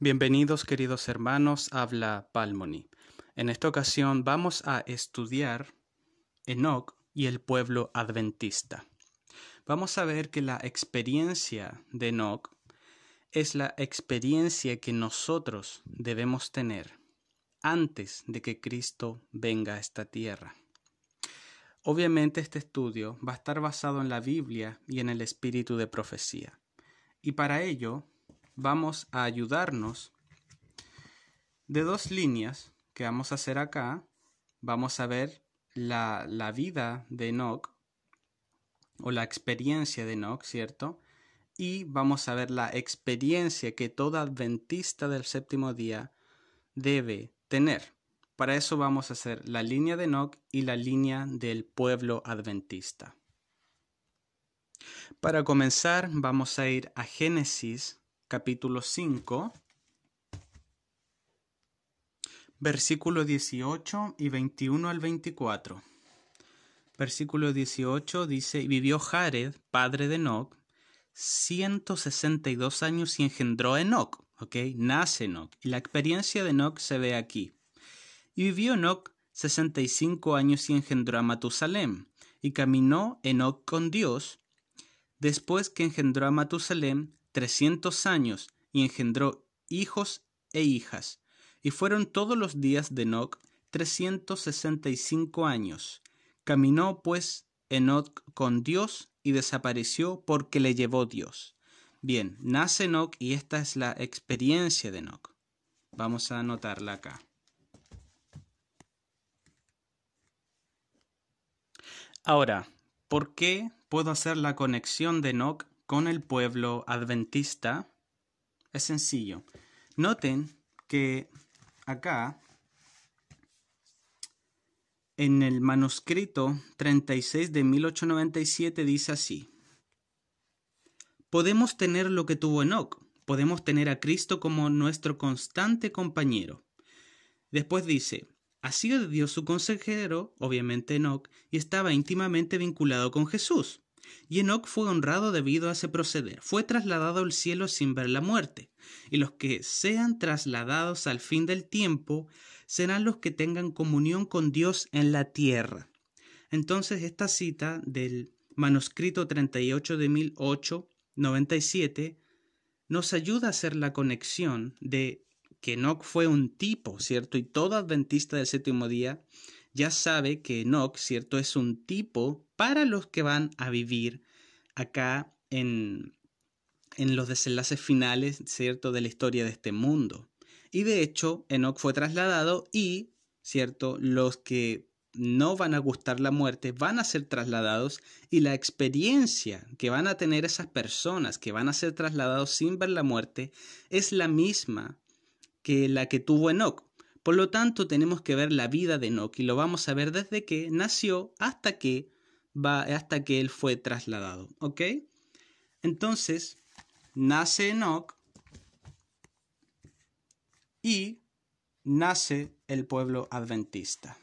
Bienvenidos queridos hermanos, habla Palmoni. En esta ocasión vamos a estudiar Enoch y el pueblo adventista. Vamos a ver que la experiencia de Enoch es la experiencia que nosotros debemos tener antes de que Cristo venga a esta tierra. Obviamente este estudio va a estar basado en la Biblia y en el espíritu de profecía. Y para ello vamos a ayudarnos de dos líneas que vamos a hacer acá. Vamos a ver la, vida de Enoch o la experiencia de Enoch, ¿cierto? Y vamos a ver la experiencia que todo adventista del séptimo día debe tener. Para eso vamos a hacer la línea de Enoch y la línea del pueblo adventista. Para comenzar vamos a ir a Génesis capítulo 5, versículo 18 y 21 al 24. Versículo 18 dice, vivió Jared, padre de Enoch, 162 años y engendró a Enoch, ¿ok? Nace Enoch. Y la experiencia de Enoch se ve aquí. Y vivió Enoch 65 años y engendró a Matusalem. Y caminó Enoch con Dios. Después que engendró a Matusalem, 300 años y engendró hijos e hijas. Y fueron todos los días de Enoch 365 años. Caminó pues Enoch con Dios y desapareció porque le llevó Dios. Bien, nace Enoch y esta es la experiencia de Enoch. Vamos a anotarla acá. Ahora, ¿por qué puedo hacer la conexión de Enoch con el pueblo adventista es sencillo. Noten que acá, en el manuscrito 36 de 1897, dice así. Podemos tener lo que tuvo Enoch, podemos tener a Cristo como nuestro constante compañero. Después dice, ha sido Dios su consejero, obviamente Enoch, y estaba íntimamente vinculado con Jesús. Y Enoch fue honrado debido a ese proceder. Fue trasladado al cielo sin ver la muerte. Y los que sean trasladados al fin del tiempo serán los que tengan comunión con Dios en la tierra. Entonces esta cita del manuscrito 38 de 1897 nos ayuda a hacer la conexión de que Enoch fue un tipo, ¿cierto? Y todo adventista del séptimo día ya sabe que Enoch, ¿cierto? Es un tipo para los que van a vivir acá en, los desenlaces finales, ¿cierto?, de la historia de este mundo. Y de hecho, Enoch fue trasladado y, ¿cierto?, los que no van a gustar la muerte van a ser trasladados y la experiencia que van a tener esas personas que van a ser trasladados sin ver la muerte es la misma que la que tuvo Enoch. Por lo tanto, tenemos que ver la vida de Enoch y lo vamos a ver desde que nació hasta que, va, hasta que él fue trasladado. ¿Ok? Entonces, nace Enoch y nace el pueblo adventista.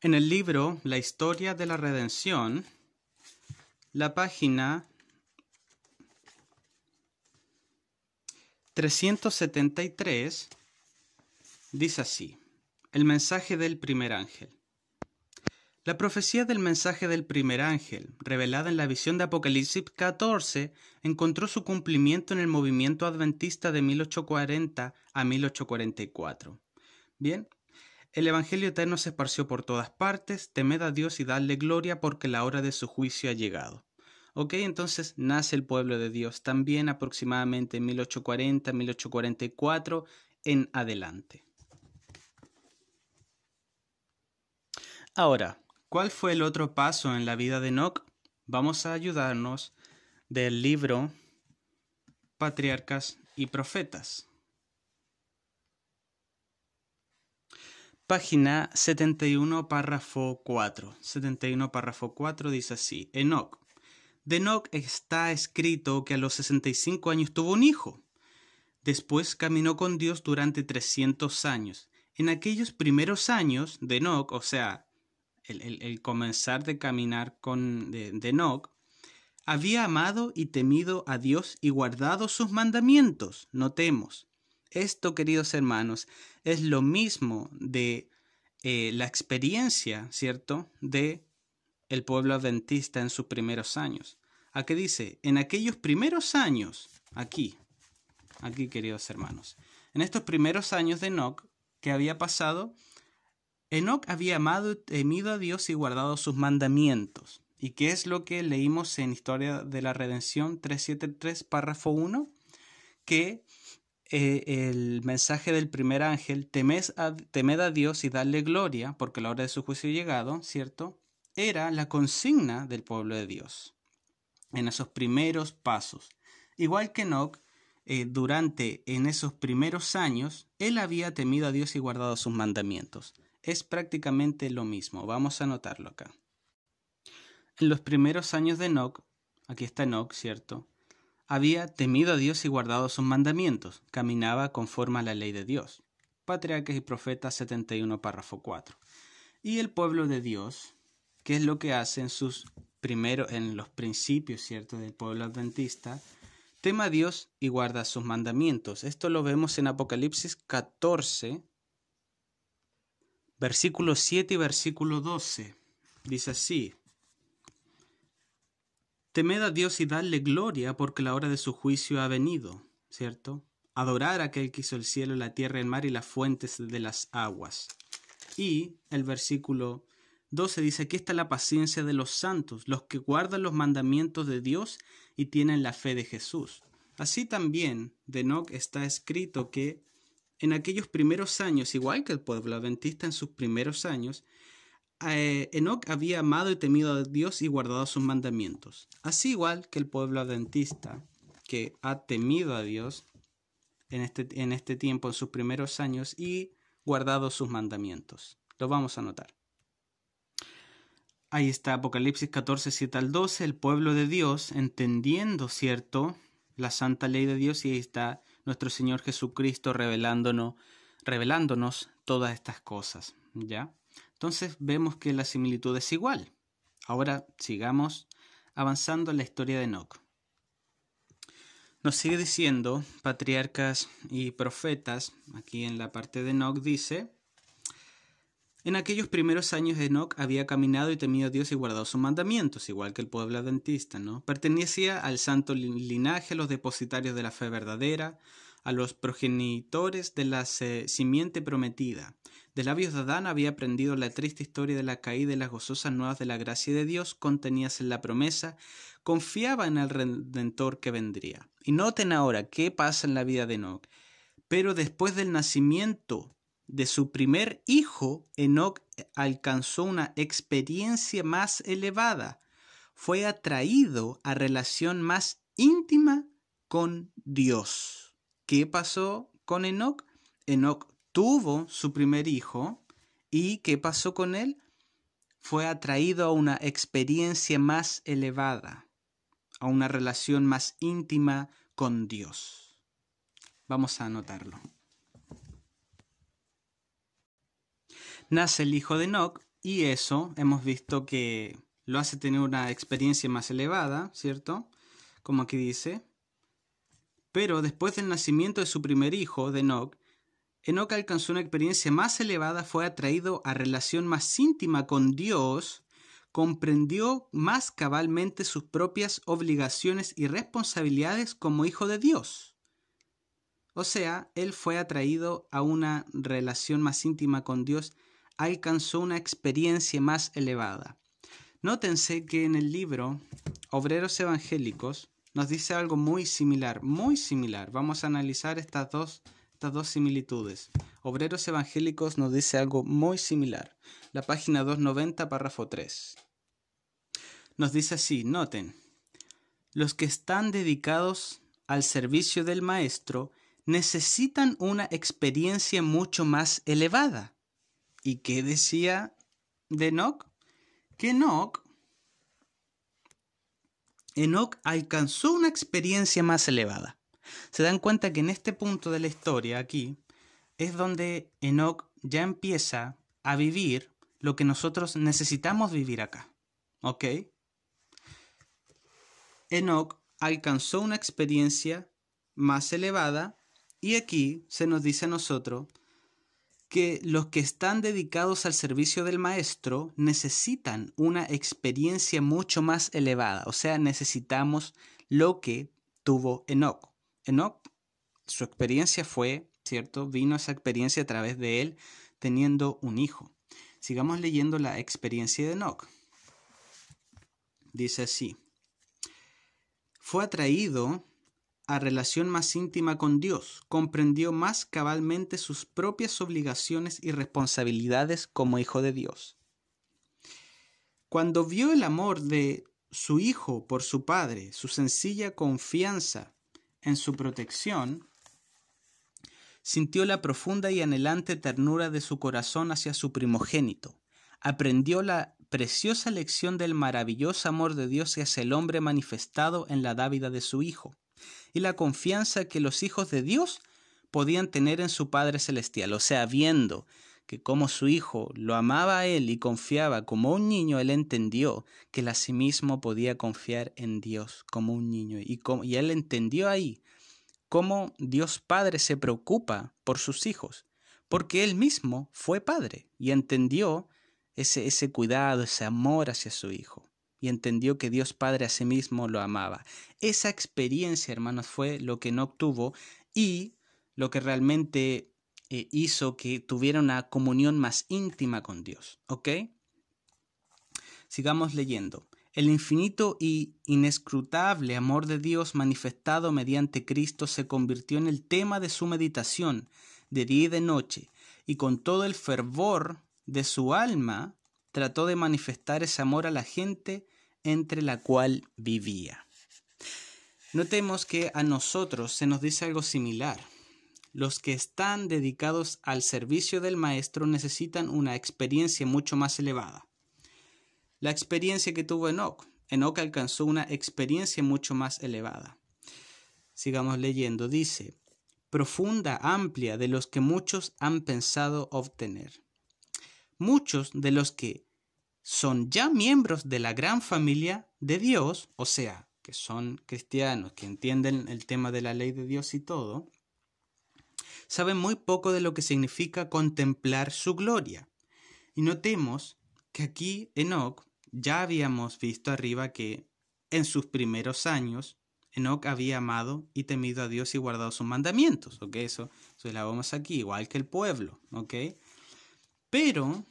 En el libro La historia de la redención, la página 373 Dice así, el mensaje del primer ángel. La profecía del mensaje del primer ángel, revelada en la visión de Apocalipsis 14, encontró su cumplimiento en el movimiento adventista de 1840 a 1844. Bien, el Evangelio eterno se esparció por todas partes, temed a Dios y dadle gloria porque la hora de su juicio ha llegado. Ok, entonces nace el pueblo de Dios también aproximadamente en 1840, 1844 en adelante. Ahora, ¿cuál fue el otro paso en la vida de Enoch? Vamos a ayudarnos del libro Patriarcas y Profetas. Página 71, párrafo 4. 71, párrafo 4 dice así, Enoch. De Enoch está escrito que a los 65 años tuvo un hijo. Después caminó con Dios durante 300 años. En aquellos primeros años de Enoch, o sea, el, comenzar de caminar con, de, Enoch, había amado y temido a Dios y guardado sus mandamientos. Notemos, esto, queridos hermanos, es lo mismo de eh, la experiencia, ¿cierto?, de el pueblo adventista en sus primeros años. ¿A qué dice? En aquellos primeros años, aquí, aquí, queridos hermanos, en estos primeros años de Enoch, que había pasado? Enoc había amado, temido a Dios y guardado sus mandamientos. ¿Y qué es lo que leímos en Historia de la Redención 373, párrafo 1? Que eh, el mensaje del primer ángel, temed a Dios y dadle gloria, porque la hora de su juicio ha llegado, ¿cierto? Era la consigna del pueblo de Dios en esos primeros pasos. Igual que Enoc eh, durante en esos primeros años, él había temido a Dios y guardado sus mandamientos es prácticamente lo mismo. Vamos a anotarlo acá. En los primeros años de Enoch, aquí está Enoch, ¿cierto? Había temido a Dios y guardado sus mandamientos, caminaba conforme a la ley de Dios. Patriarcas y Profetas 71, párrafo 4. Y el pueblo de Dios, ¿qué es lo que hace en sus primero en los principios, ¿cierto?, del pueblo adventista, tema a Dios y guarda sus mandamientos. Esto lo vemos en Apocalipsis 14, versículo 7 y versículo 12. Dice así. Temed a Dios y dadle gloria porque la hora de su juicio ha venido, ¿cierto? Adorar a aquel que hizo el cielo, la tierra, el mar y las fuentes de las aguas. Y el versículo 12 dice, aquí está la paciencia de los santos, los que guardan los mandamientos de Dios y tienen la fe de Jesús. Así también de Enoch está escrito que en aquellos primeros años, igual que el pueblo adventista en sus primeros años, eh, Enoch había amado y temido a Dios y guardado sus mandamientos. Así igual que el pueblo adventista, que ha temido a Dios en este, en este tiempo, en sus primeros años, y guardado sus mandamientos. Lo vamos a notar. Ahí está Apocalipsis 14, 7 al 12, el pueblo de Dios, entendiendo, ¿cierto?, la santa ley de Dios, y ahí está nuestro Señor Jesucristo revelándonos, todas estas cosas, ¿ya? Entonces vemos que la similitud es igual. Ahora sigamos avanzando en la historia de Enoch. Nos sigue diciendo patriarcas y profetas, aquí en la parte de Enoch dice, en aquellos primeros años Enoch había caminado y temido a Dios y guardado sus mandamientos, igual que el pueblo adventista, ¿no? Pertenecía al santo linaje, a los depositarios de la fe verdadera, a los progenitores de la simiente prometida. De labios de Adán había aprendido la triste historia de la caída y las gozosas nuevas de la gracia de Dios contenidas en la promesa, confiaba en el Redentor que vendría. Y noten ahora qué pasa en la vida de Enoch. Pero después del nacimiento de su primer hijo, Enoch alcanzó una experiencia más elevada, fue atraído a relación más íntima con Dios. ¿Qué pasó con Enoch? Enoch tuvo su primer hijo y ¿qué pasó con él? Fue atraído a una experiencia más elevada, a una relación más íntima con Dios. Vamos a anotarlo. nace el hijo de Enoch y eso hemos visto que lo hace tener una experiencia más elevada, ¿cierto? Como aquí dice. Pero después del nacimiento de su primer hijo, de Enoch, Enoch alcanzó una experiencia más elevada, fue atraído a relación más íntima con Dios, comprendió más cabalmente sus propias obligaciones y responsabilidades como hijo de Dios. O sea, él fue atraído a una relación más íntima con Dios alcanzó una experiencia más elevada. Nótense que en el libro Obreros Evangélicos nos dice algo muy similar, muy similar. Vamos a analizar estas dos, estas dos similitudes. Obreros Evangélicos nos dice algo muy similar. La página 290, párrafo 3. Nos dice así, noten, los que están dedicados al servicio del Maestro necesitan una experiencia mucho más elevada ¿Y qué decía de Enoch? Que Enoch, Enoch alcanzó una experiencia más elevada. Se dan cuenta que en este punto de la historia, aquí, es donde Enoch ya empieza a vivir lo que nosotros necesitamos vivir acá. ¿Ok? Enoch alcanzó una experiencia más elevada y aquí se nos dice a nosotros que los que están dedicados al servicio del maestro necesitan una experiencia mucho más elevada, o sea, necesitamos lo que tuvo Enoch. Enoch, su experiencia fue, ¿cierto? Vino esa experiencia a través de él teniendo un hijo. Sigamos leyendo la experiencia de Enoch. Dice así, fue atraído a relación más íntima con Dios, comprendió más cabalmente sus propias obligaciones y responsabilidades como hijo de Dios. Cuando vio el amor de su hijo por su padre, su sencilla confianza en su protección, sintió la profunda y anhelante ternura de su corazón hacia su primogénito, aprendió la preciosa lección del maravilloso amor de Dios hacia el hombre manifestado en la dávida de su hijo, y la confianza que los hijos de Dios podían tener en su Padre Celestial, o sea, viendo que como su hijo lo amaba a él y confiaba como un niño, él entendió que él sí mismo podía confiar en Dios como un niño. Y, él entendió ahí cómo Dios Padre se preocupa por sus hijos, porque él mismo fue padre y entendió ese cuidado, ese amor hacia su hijo y entendió que Dios Padre a sí mismo lo amaba. Esa experiencia, hermanos, fue lo que no obtuvo y lo que realmente eh, hizo que tuviera una comunión más íntima con Dios. ¿Ok? Sigamos leyendo. El infinito y inescrutable amor de Dios manifestado mediante Cristo se convirtió en el tema de su meditación de día y de noche, y con todo el fervor de su alma trató de manifestar ese amor a la gente entre la cual vivía. Notemos que a nosotros se nos dice algo similar. Los que están dedicados al servicio del Maestro necesitan una experiencia mucho más elevada. La experiencia que tuvo Enoch. Enoch alcanzó una experiencia mucho más elevada. Sigamos leyendo. Dice, profunda, amplia, de los que muchos han pensado obtener. Muchos de los que son ya miembros de la gran familia de Dios, o sea, que son cristianos, que entienden el tema de la ley de Dios y todo, saben muy poco de lo que significa contemplar su gloria. Y notemos que aquí Enoch, ya habíamos visto arriba que en sus primeros años, Enoch había amado y temido a Dios y guardado sus mandamientos, ¿ok? Eso, se la vamos aquí, igual que el pueblo, ¿ok? Pero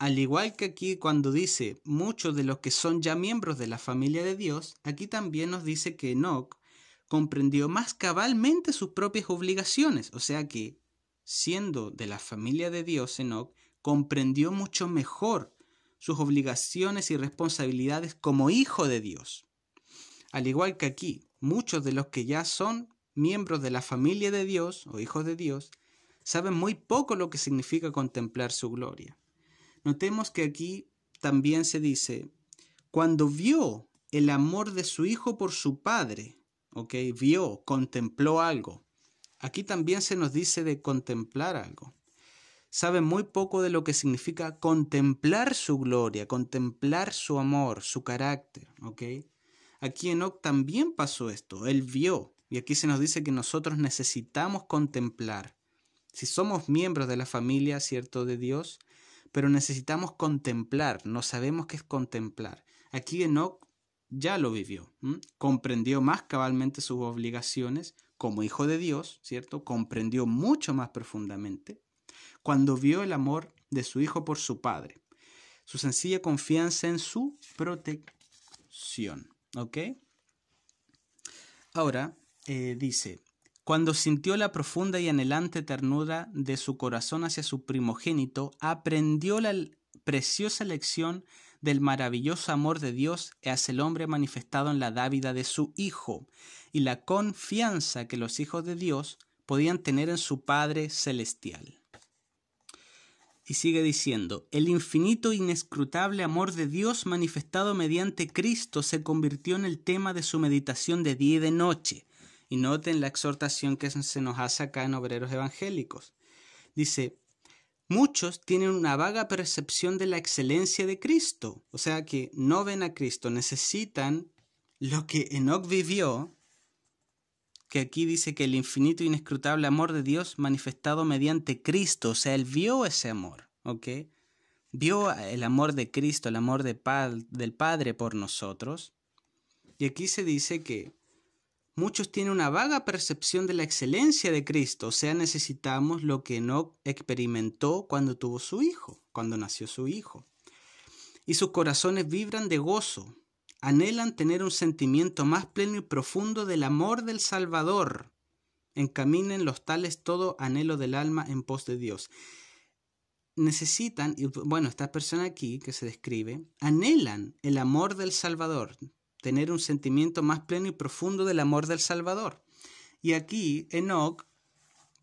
al igual que aquí cuando dice muchos de los que son ya miembros de la familia de Dios, aquí también nos dice que Enoch comprendió más cabalmente sus propias obligaciones, o sea que, siendo de la familia de Dios, Enoch comprendió mucho mejor sus obligaciones y responsabilidades como hijo de Dios. Al igual que aquí, muchos de los que ya son miembros de la familia de Dios o hijos de Dios, saben muy poco lo que significa contemplar su gloria. Notemos que aquí también se dice, cuando vio el amor de su hijo por su padre, ¿ok? Vio, contempló algo. Aquí también se nos dice de contemplar algo. Sabe muy poco de lo que significa contemplar su gloria, contemplar su amor, su carácter, ¿ok? Aquí Enoch también pasó esto, él vio, y aquí se nos dice que nosotros necesitamos contemplar. Si somos miembros de la familia, ¿cierto?, de Dios, pero necesitamos contemplar, no sabemos qué es contemplar. Aquí Enoch ya lo vivió, comprendió más cabalmente sus obligaciones como hijo de Dios, ¿cierto? Comprendió mucho más profundamente cuando vio el amor de su hijo por su padre, su sencilla confianza en su protección, ¿ok? Ahora eh, dice, cuando sintió la profunda y anhelante ternura de su corazón hacia su primogénito, aprendió la preciosa lección del maravilloso amor de Dios hacia el hombre manifestado en la dávida de su Hijo y la confianza que los hijos de Dios podían tener en su Padre Celestial. Y sigue diciendo, el infinito e inescrutable amor de Dios manifestado mediante Cristo se convirtió en el tema de su meditación de día y de noche y noten la exhortación que se nos hace acá en Obreros Evangélicos. Dice, muchos tienen una vaga percepción de la excelencia de Cristo, o sea que no ven a Cristo, necesitan lo que Enoch vivió, que aquí dice que el infinito e inescrutable amor de Dios manifestado mediante Cristo, o sea, él vio ese amor, Vio el amor de Cristo, el amor del Padre por nosotros. Y aquí se dice que Muchos tienen una vaga percepción de la excelencia de Cristo, o sea, necesitamos lo que no experimentó cuando tuvo su hijo, cuando nació su hijo. Y sus corazones vibran de gozo, anhelan tener un sentimiento más pleno y profundo del amor del Salvador. Encaminen los tales todo anhelo del alma en pos de Dios. Necesitan, y bueno, esta persona aquí que se describe, anhelan el amor del Salvador tener un sentimiento más pleno y profundo del amor del Salvador. Y aquí Enoch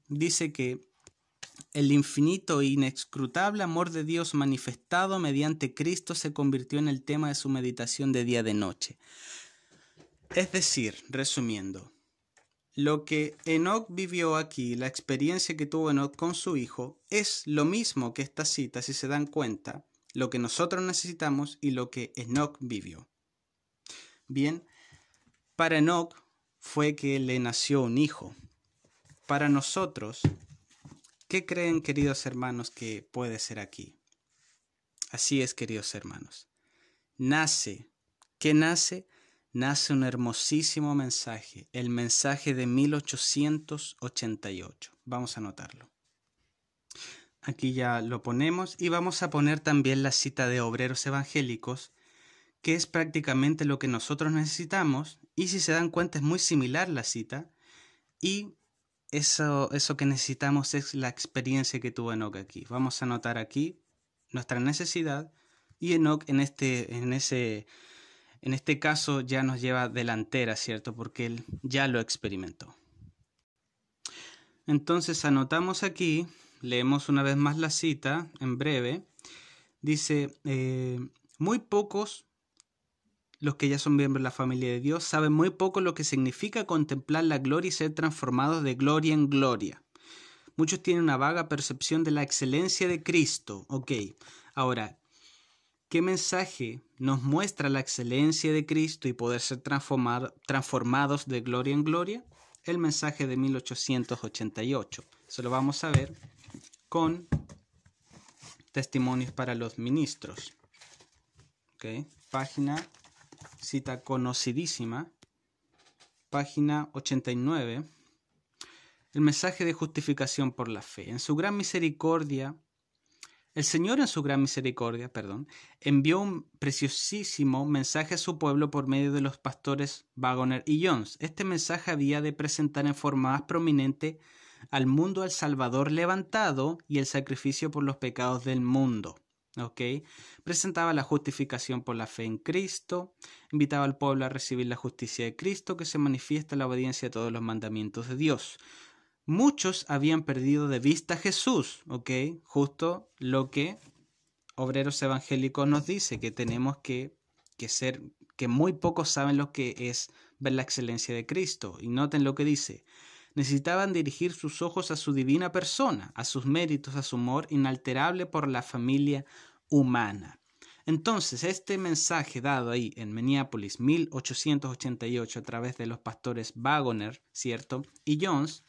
dice que el infinito e inexcrutable amor de Dios manifestado mediante Cristo se convirtió en el tema de su meditación de día de noche. Es decir, resumiendo, lo que Enoch vivió aquí, la experiencia que tuvo Enoch con su hijo, es lo mismo que esta cita, si se dan cuenta, lo que nosotros necesitamos y lo que Enoch vivió. Bien, para Enoch fue que le nació un hijo. Para nosotros, ¿qué creen, queridos hermanos, que puede ser aquí? Así es, queridos hermanos. Nace, ¿qué nace? Nace un hermosísimo mensaje, el mensaje de 1888. Vamos a anotarlo. Aquí ya lo ponemos y vamos a poner también la cita de Obreros Evangélicos que es prácticamente lo que nosotros necesitamos, y si se dan cuenta es muy similar la cita, y eso, eso que necesitamos es la experiencia que tuvo Enoch aquí. Vamos a anotar aquí nuestra necesidad, y Enoch en este, en ese, en este caso ya nos lleva delantera, ¿cierto? Porque él ya lo experimentó. Entonces anotamos aquí, leemos una vez más la cita en breve. Dice, eh, muy pocos los que ya son miembros de la familia de Dios, saben muy poco lo que significa contemplar la gloria y ser transformados de gloria en gloria. Muchos tienen una vaga percepción de la excelencia de Cristo. Ok, ahora, ¿qué mensaje nos muestra la excelencia de Cristo y poder ser transformados de gloria en gloria? El mensaje de 1888. Se lo vamos a ver con testimonios para los ministros. Okay. Página cita conocidísima, página 89, el mensaje de justificación por la fe. En su gran misericordia, el Señor en su gran misericordia, perdón, envió un preciosísimo mensaje a su pueblo por medio de los pastores Wagoner y Jones. Este mensaje había de presentar en forma más prominente al mundo al Salvador levantado y el sacrificio por los pecados del mundo. Presentaba la justificación por la fe en Cristo, invitaba al pueblo a recibir la justicia de Cristo que se manifiesta en la obediencia a todos los mandamientos de Dios. Muchos habían perdido de vista a Jesús, ¿ok? Justo lo que Obreros Evangélicos nos dice, que tenemos que, que ser, que muy pocos saben lo que es ver la excelencia de Cristo. Y noten lo que dice, necesitaban dirigir sus ojos a su divina persona, a sus méritos, a su amor inalterable por la familia humana. Entonces, este mensaje dado ahí en Minneapolis 1888 a través de los pastores Wagoner, ¿cierto? Y Jones,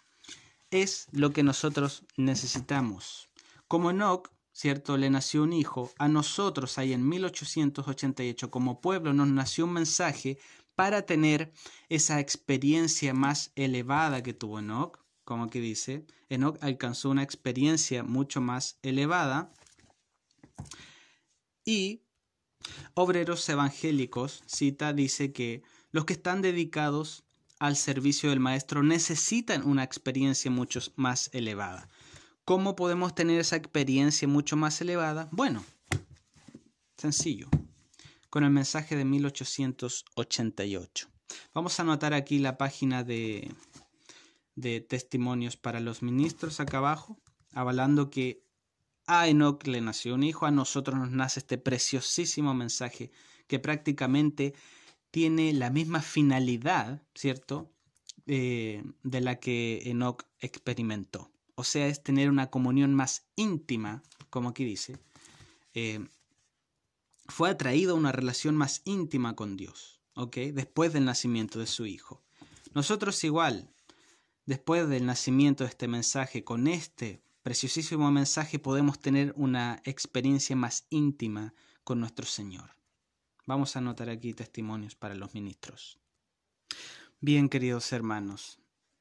es lo que nosotros necesitamos. Como Enoch, ¿cierto? Le nació un hijo, a nosotros ahí en 1888 como pueblo nos nació un mensaje para tener esa experiencia más elevada que tuvo Enoch, como que dice, Enoch alcanzó una experiencia mucho más elevada y Obreros evangélicos, cita, dice que los que están dedicados al servicio del maestro necesitan una experiencia mucho más elevada. ¿Cómo podemos tener esa experiencia mucho más elevada? Bueno, sencillo, con el mensaje de 1888. Vamos a anotar aquí la página de, de testimonios para los ministros acá abajo, avalando que a Enoch le nació un hijo, a nosotros nos nace este preciosísimo mensaje que prácticamente tiene la misma finalidad, ¿cierto?, eh, de la que Enoch experimentó. O sea, es tener una comunión más íntima, como aquí dice, eh, fue atraído a una relación más íntima con Dios, ¿ok? Después del nacimiento de su hijo. Nosotros igual, después del nacimiento de este mensaje, con este preciosísimo mensaje podemos tener una experiencia más íntima con nuestro Señor. Vamos a anotar aquí testimonios para los ministros. Bien, queridos hermanos,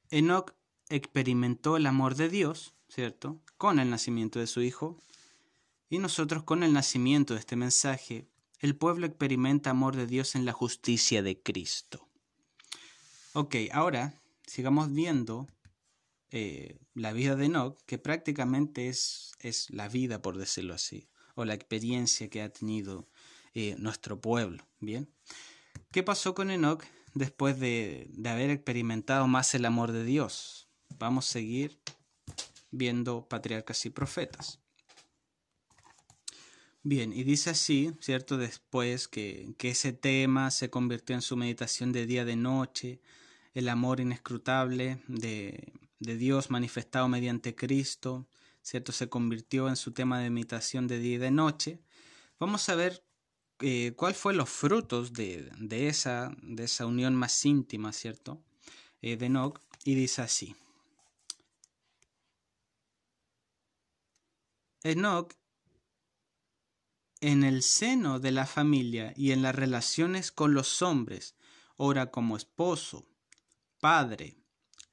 Enoch experimentó el amor de Dios, ¿cierto? Con el nacimiento de su hijo, y nosotros con el nacimiento de este mensaje, el pueblo experimenta amor de Dios en la justicia de Cristo. Ok, ahora sigamos viendo eh, la vida de Enoch, que prácticamente es, es, la vida, por decirlo así, o la experiencia que ha tenido eh, nuestro pueblo. Bien, ¿qué pasó con Enoch después de, de haber experimentado más el amor de Dios? Vamos a seguir viendo patriarcas y profetas. Bien, y dice así, ¿cierto? Después que, ese tema se convirtió en su meditación de día de noche, el amor inescrutable de, de Dios manifestado mediante Cristo, ¿cierto? Se convirtió en su tema de meditación de día de noche. Vamos a ver eh, cuál fue los frutos de, esa, de esa unión más íntima, ¿cierto? Eh, de Enoch, y dice así. Enoch en el seno de la familia y en las relaciones con los hombres, ora como esposo, padre,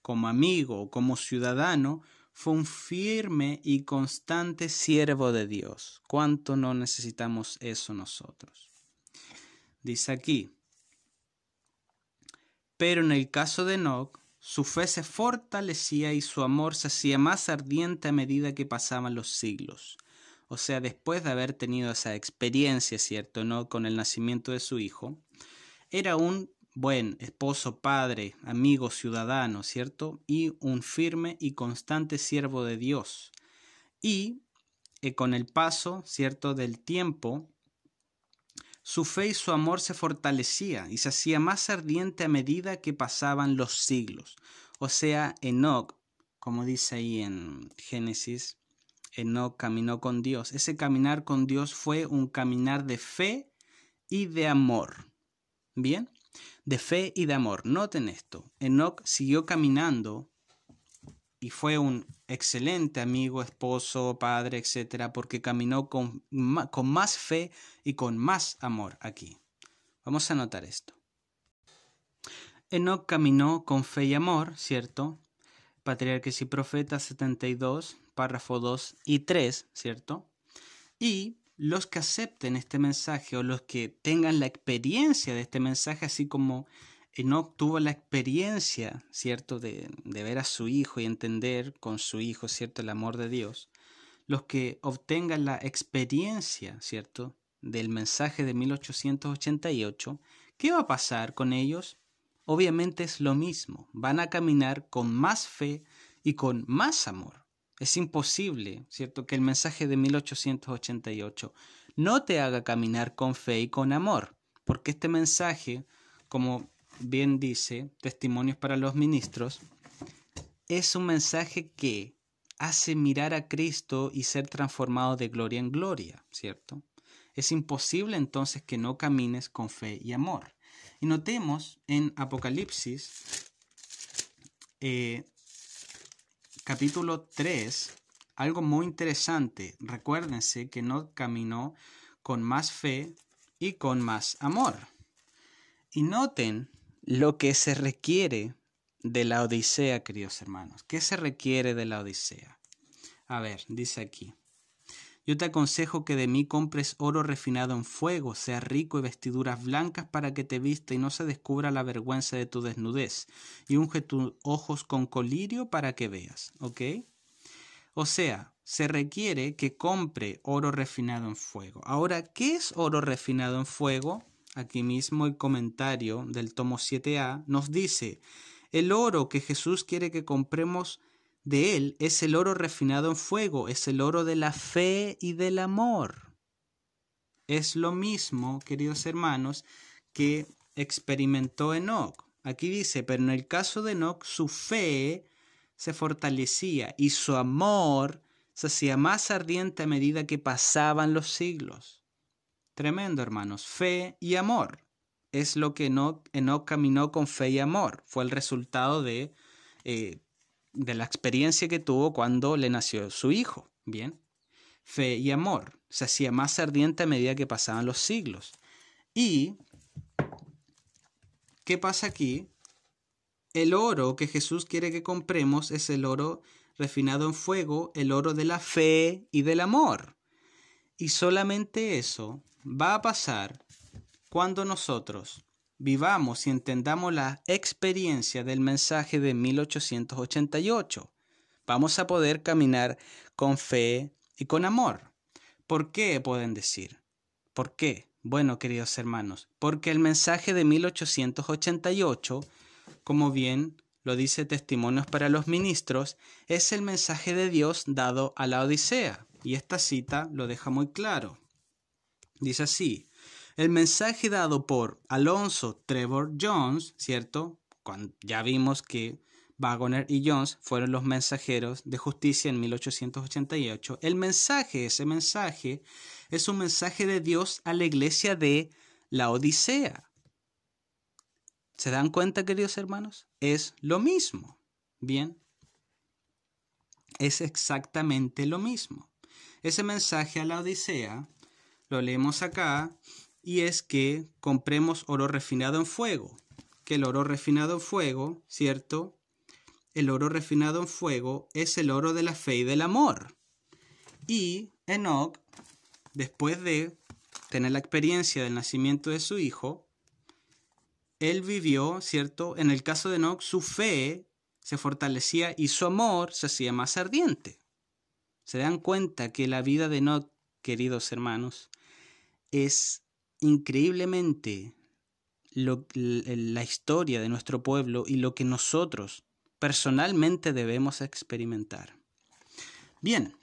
como amigo, como ciudadano, fue un firme y constante siervo de Dios. ¿Cuánto no necesitamos eso nosotros? Dice aquí, pero en el caso de Enoch, su fe se fortalecía y su amor se hacía más ardiente a medida que pasaban los siglos o sea, después de haber tenido esa experiencia, ¿cierto?, ¿no? Con el nacimiento de su hijo, era un buen esposo, padre, amigo, ciudadano, ¿cierto? Y un firme y constante siervo de Dios. Y eh, con el paso, ¿cierto?, del tiempo, su fe y su amor se fortalecía y se hacía más ardiente a medida que pasaban los siglos. O sea, Enoch, como dice ahí en Génesis Enoc eh, caminó con Dios. Ese caminar con Dios fue un caminar de fe y de amor. ¿Bien? De fe y de amor. Noten esto. Enoc siguió caminando y fue un excelente amigo, esposo, padre, etcétera, porque caminó con, con más fe y con más amor aquí. Vamos a notar esto. Enoc caminó con fe y amor, ¿cierto? Patriarques y Profetas 72, párrafo 2 y 3, ¿cierto? Y los que acepten este mensaje o los que tengan la experiencia de este mensaje, así como Enoch tuvo la experiencia, ¿cierto?, de, de ver a su hijo y entender con su hijo, ¿cierto?, el amor de Dios. Los que obtengan la experiencia, ¿cierto?, del mensaje de 1888, ¿qué va a pasar con ellos? Obviamente es lo mismo, van a caminar con más fe y con más amor. Es imposible, ¿cierto?, que el mensaje de 1888 no te haga caminar con fe y con amor, porque este mensaje, como bien dice Testimonios para los Ministros, es un mensaje que hace mirar a Cristo y ser transformado de gloria en gloria, ¿cierto? Es imposible entonces que no camines con fe y amor. Y notemos en Apocalipsis eh, capítulo 3, algo muy interesante. Recuérdense que no caminó con más fe y con más amor. Y noten lo que se requiere de la Odisea, queridos hermanos. ¿Qué se requiere de la Odisea? A ver, dice aquí. Yo te aconsejo que de mí compres oro refinado en fuego, Sea rico y vestiduras blancas para que te viste y no se descubra la vergüenza de tu desnudez, y unge tus ojos con colirio para que veas. ¿Ok? O sea, se requiere que compre oro refinado en fuego. Ahora, ¿qué es oro refinado en fuego? Aquí mismo el comentario del tomo 7a nos dice, el oro que Jesús quiere que compremos de él es el oro refinado en fuego, es el oro de la fe y del amor. Es lo mismo, queridos hermanos, que experimentó Enoch. Aquí dice, pero en el caso de Enoch su fe se fortalecía y su amor se hacía más ardiente a medida que pasaban los siglos. Tremendo, hermanos, fe y amor. Es lo que Enoch, caminó con fe y amor. Fue el resultado de eh, de la experiencia que tuvo cuando le nació su hijo. Bien, fe y amor se hacía más ardiente a medida que pasaban los siglos. Y, ¿qué pasa aquí? El oro que Jesús quiere que compremos es el oro refinado en fuego, el oro de la fe y del amor. Y solamente eso va a pasar cuando nosotros vivamos y entendamos la experiencia del mensaje de 1888, vamos a poder caminar con fe y con amor. ¿Por qué pueden decir? ¿Por qué? Bueno, queridos hermanos, porque el mensaje de 1888, como bien lo dice Testimonios para los Ministros, es el mensaje de Dios dado a la Odisea. Y esta cita lo deja muy claro. Dice así, el mensaje dado por Alonso Trevor Jones, ¿cierto? Cuando ya vimos que Wagoner y Jones fueron los mensajeros de justicia en 1888. El mensaje, ese mensaje, es un mensaje de Dios a la iglesia de la Odisea. ¿Se dan cuenta, queridos hermanos? Es lo mismo. Bien. Es exactamente lo mismo. Ese mensaje a la Odisea, lo leemos acá, y es que compremos oro refinado en fuego, que el oro refinado en fuego, ¿cierto? El oro refinado en fuego es el oro de la fe y del amor. Y Enoch, después de tener la experiencia del nacimiento de su hijo, él vivió, ¿cierto? En el caso de Enoch, su fe se fortalecía y su amor se hacía más ardiente. Se dan cuenta que la vida de Enoch, queridos hermanos, es increíblemente la historia de nuestro pueblo y lo que nosotros personalmente debemos experimentar. Bien,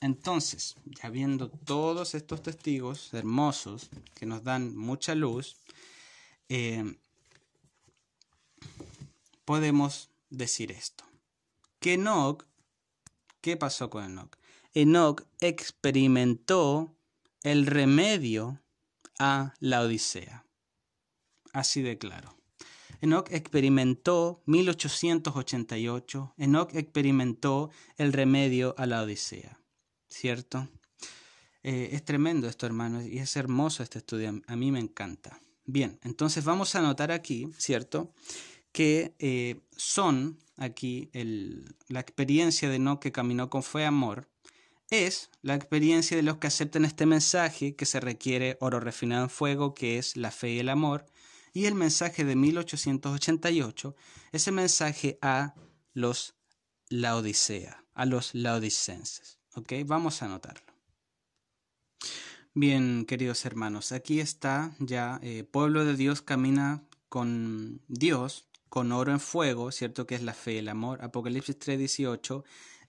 entonces, ya viendo todos estos testigos hermosos que nos dan mucha luz, eh, podemos decir esto. Que Enoch, ¿qué pasó con Enoch? Enoch experimentó el remedio a la Odisea. Así de claro. Enoch experimentó 1888, Enoch experimentó el remedio a la Odisea, ¿cierto? Eh, es tremendo esto, hermano y es hermoso este estudio, a mí me encanta. Bien, entonces vamos a anotar aquí, ¿cierto? Que eh, son aquí la experiencia de Enoch que caminó con fue amor, es la experiencia de los que aceptan este mensaje que se requiere oro refinado en fuego, que es la fe y el amor, y el mensaje de 1888, ese mensaje a los Laodicea, a los laodicenses. ¿Ok? Vamos a anotarlo. Bien, queridos hermanos, aquí está ya, eh, pueblo de Dios camina con Dios, con oro en fuego, ¿cierto? Que es la fe, y el amor, Apocalipsis 3, 18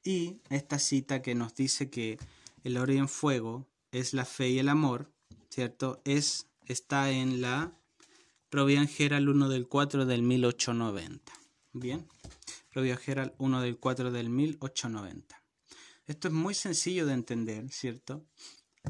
y esta cita que nos dice que el oro en fuego es la fe y el amor, ¿cierto? Es, está en la Provian Gerald 1 del 4 del 1890. Bien, Provian Gerald 1 del 4 del 1890. Esto es muy sencillo de entender, ¿cierto?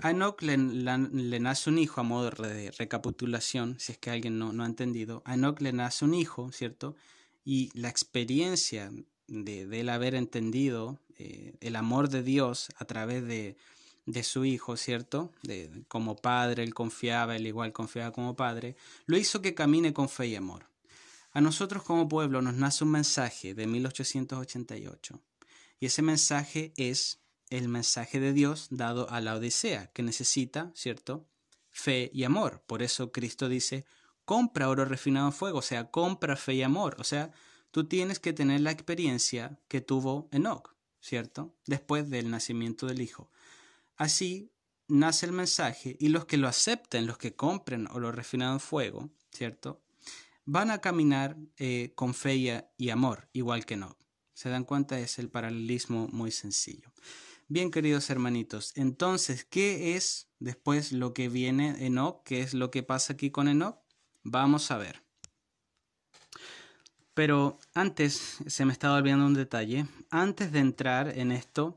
A Enoch le, nace un hijo, a modo de recapitulación, si es que alguien no, ha entendido. A Enoch le nace un hijo, ¿cierto? Y la experiencia de, de él haber entendido eh, el amor de Dios a través de, de su hijo, ¿cierto? como padre, él confiaba, él igual confiaba como padre, lo hizo que camine con fe y amor. A nosotros como pueblo nos nace un mensaje de 1888 y ese mensaje es el mensaje de Dios dado a la Odisea, que necesita, ¿cierto? Fe y amor. Por eso Cristo dice, compra oro refinado en fuego, o sea, compra fe y amor, o sea, tú tienes que tener la experiencia que tuvo Enoch. ¿cierto? Después del nacimiento del Hijo. Así nace el mensaje y los que lo acepten, los que compren o lo refinan en fuego, ¿cierto? Van a caminar eh, con fe y amor, igual que no. ¿Se dan cuenta? Es el paralelismo muy sencillo. Bien, queridos hermanitos, entonces, ¿qué es después lo que viene Enoch? ¿Qué es lo que pasa aquí con Enoch? Vamos a ver. Pero antes, se me estaba olvidando un detalle, antes de entrar en esto,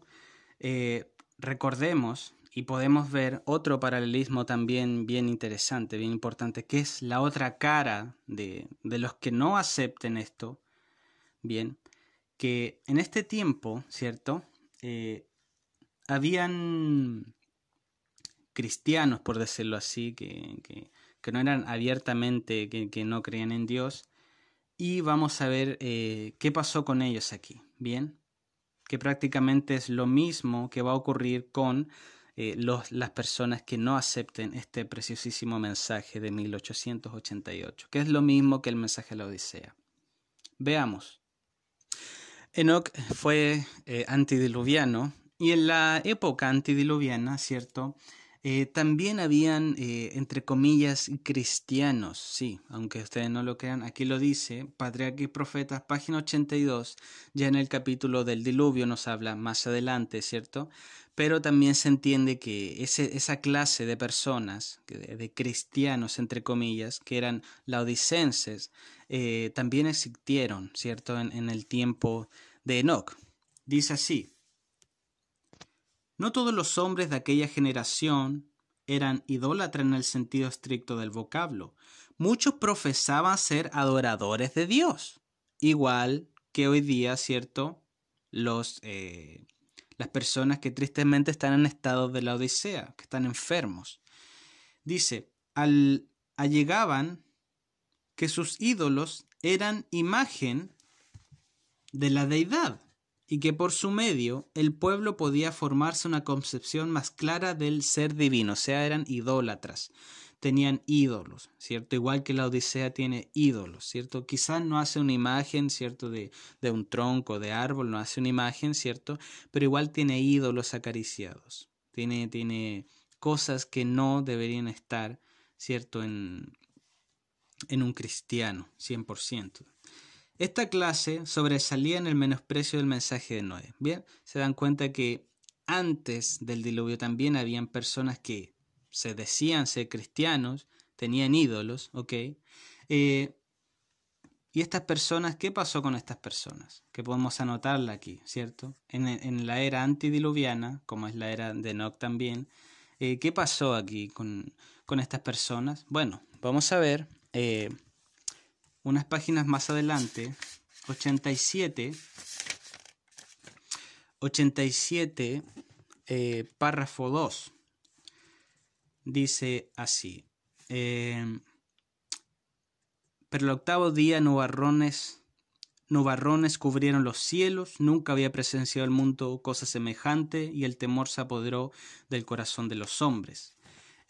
eh, recordemos y podemos ver otro paralelismo también bien interesante, bien importante, que es la otra cara de, los que no acepten esto, bien, que en este tiempo, ¿cierto? Eh, habían cristianos, por decirlo así, que, no eran abiertamente, que, que, no creían en Dios, y vamos a ver eh, qué pasó con ellos aquí, ¿bien? Que prácticamente es lo mismo que va a ocurrir con eh, los, las personas que no acepten este preciosísimo mensaje de 1888, que es lo mismo que el mensaje de la Odisea. Veamos. Enoch fue eh, antidiluviano y en la época antidiluviana, ¿cierto? Eh, también habían, eh, entre comillas, cristianos, sí, aunque ustedes no lo crean, aquí lo dice, Patriarca y Profetas, página 82, ya en el capítulo del diluvio nos habla más adelante, ¿cierto? Pero también se entiende que esa clase de personas, de, cristianos, entre comillas, que eran laodicenses, eh, también existieron, ¿cierto?, en, en el tiempo de Enoch. Dice así, no todos los hombres de aquella generación eran idólatras en el sentido estricto del vocablo. Muchos profesaban ser adoradores de Dios, igual que hoy día, ¿cierto? Los, eh, las personas que tristemente están en estado de la odisea, que están enfermos. Dice, al, allegaban que sus ídolos eran imagen de la deidad y que por su medio el pueblo podía formarse una concepción más clara del ser divino, o sea, eran idólatras, tenían ídolos, ¿cierto? Igual que la Odisea tiene ídolos, ¿cierto? Quizás no hace una imagen, ¿cierto? De, de un tronco, de árbol, no hace una imagen, ¿cierto? Pero igual tiene ídolos acariciados, tiene, tiene cosas que no deberían estar, ¿cierto? En, en un cristiano, 100%. Esta clase sobresalía en el menosprecio del mensaje de Noé. Bien, se dan cuenta que antes del diluvio también habían personas que se decían ser cristianos, tenían ídolos, ¿ok? Eh, y estas personas, ¿qué pasó con estas personas? Que podemos anotarla aquí, ¿cierto? En, la era antidiluviana, como es la era de Noé también, eh, ¿qué pasó aquí con, estas personas? Bueno, vamos a ver. Eh, unas páginas más adelante, 87, 87 eh, párrafo 2, dice así. Eh, pero el octavo día nubarrones, nubarrones cubrieron los cielos, nunca había presenciado el mundo cosa semejante y el temor se apoderó del corazón de los hombres.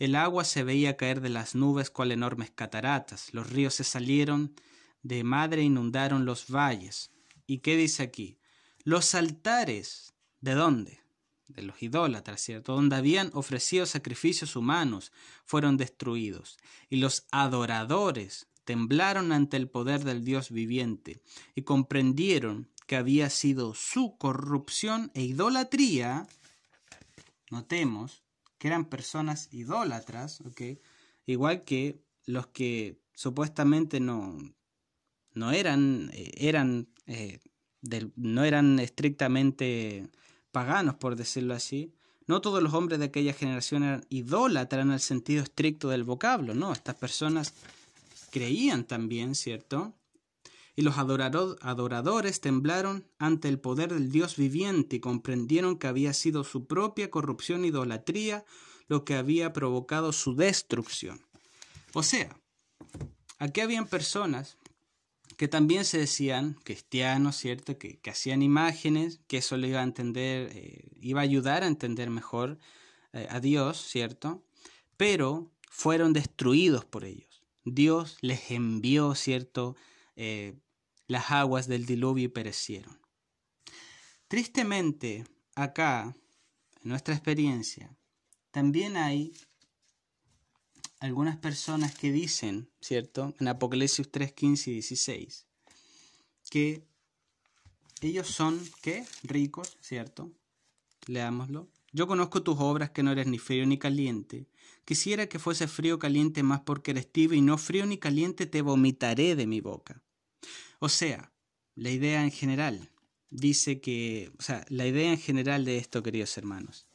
El agua se veía caer de las nubes cual enormes cataratas, los ríos se salieron de madre e inundaron los valles. ¿Y qué dice aquí? Los altares, ¿de dónde? De los idólatras, ¿cierto? Donde habían ofrecido sacrificios humanos, fueron destruidos. Y los adoradores temblaron ante el poder del Dios viviente y comprendieron que había sido su corrupción e idolatría, notemos, que eran personas idólatras, ¿ok? Igual que los que supuestamente no, no eran, eh, eran, eh, no eran estrictamente paganos, por decirlo así. No todos los hombres de aquella generación eran idólatras en el sentido estricto del vocablo, no, estas personas creían también, ¿cierto? Y los adoradores temblaron ante el poder del Dios viviente y comprendieron que había sido su propia corrupción e idolatría lo que había provocado su destrucción. O sea, aquí habían personas que también se decían cristianos, ¿cierto? Que, hacían imágenes, que eso le iba a entender, eh, iba a ayudar a entender mejor eh, a Dios, ¿cierto? Pero fueron destruidos por ellos. Dios les envió, ¿cierto? Eh, las aguas del diluvio perecieron. Tristemente, acá, en nuestra experiencia, también hay algunas personas que dicen, ¿cierto? En Apocalipsis 3, 15 y 16, que ellos son, ¿qué? Ricos, ¿cierto? Leámoslo. Yo conozco tus obras que no eres ni frío ni caliente. Quisiera que fuese frío caliente más porque eres tibio y no frío ni caliente te vomitaré de mi boca. O sea, la idea en general dice que, o sea, la idea en general de esto, queridos hermanos,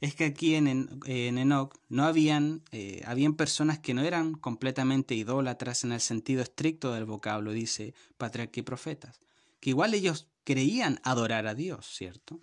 es que aquí en, en, Enoch no habían, eh, habían personas que no eran completamente idólatras en el sentido estricto del vocablo, dice patriarca y profetas, que igual ellos creían adorar a Dios, ¿cierto?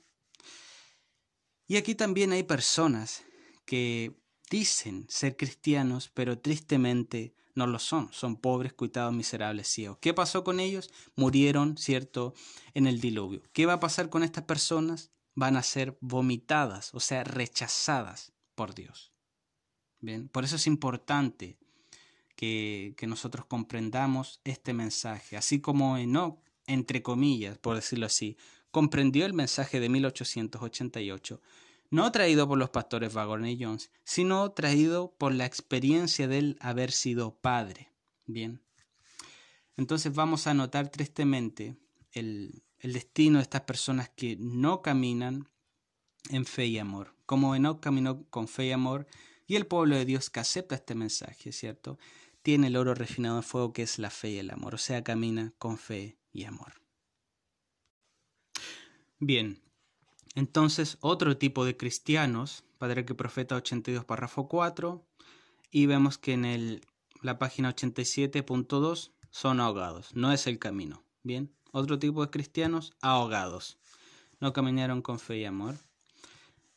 Y aquí también hay personas que dicen ser cristianos, pero tristemente no lo son. Son pobres, cuitados, miserables, ciegos. ¿Qué pasó con ellos? Murieron, ¿cierto?, en el diluvio. ¿Qué va a pasar con estas personas? Van a ser vomitadas, o sea, rechazadas por Dios. Bien, por eso es importante que, que nosotros comprendamos este mensaje. Así como Enoch, entre comillas, por decirlo así, comprendió el mensaje de 1888, no traído por los pastores Vagorne y Jones, sino traído por la experiencia del haber sido padre. Bien. Entonces vamos a notar tristemente el, el destino de estas personas que no caminan en fe y amor, como Enoch caminó con fe y amor, y el pueblo de Dios que acepta este mensaje, ¿cierto? Tiene el oro refinado en fuego que es la fe y el amor, o sea, camina con fe y amor. Bien, entonces, otro tipo de cristianos, Padre que Profeta 82, párrafo 4, y vemos que en la página 87.2 son ahogados, no es el camino. Bien, otro tipo de cristianos ahogados, no caminaron con fe y amor.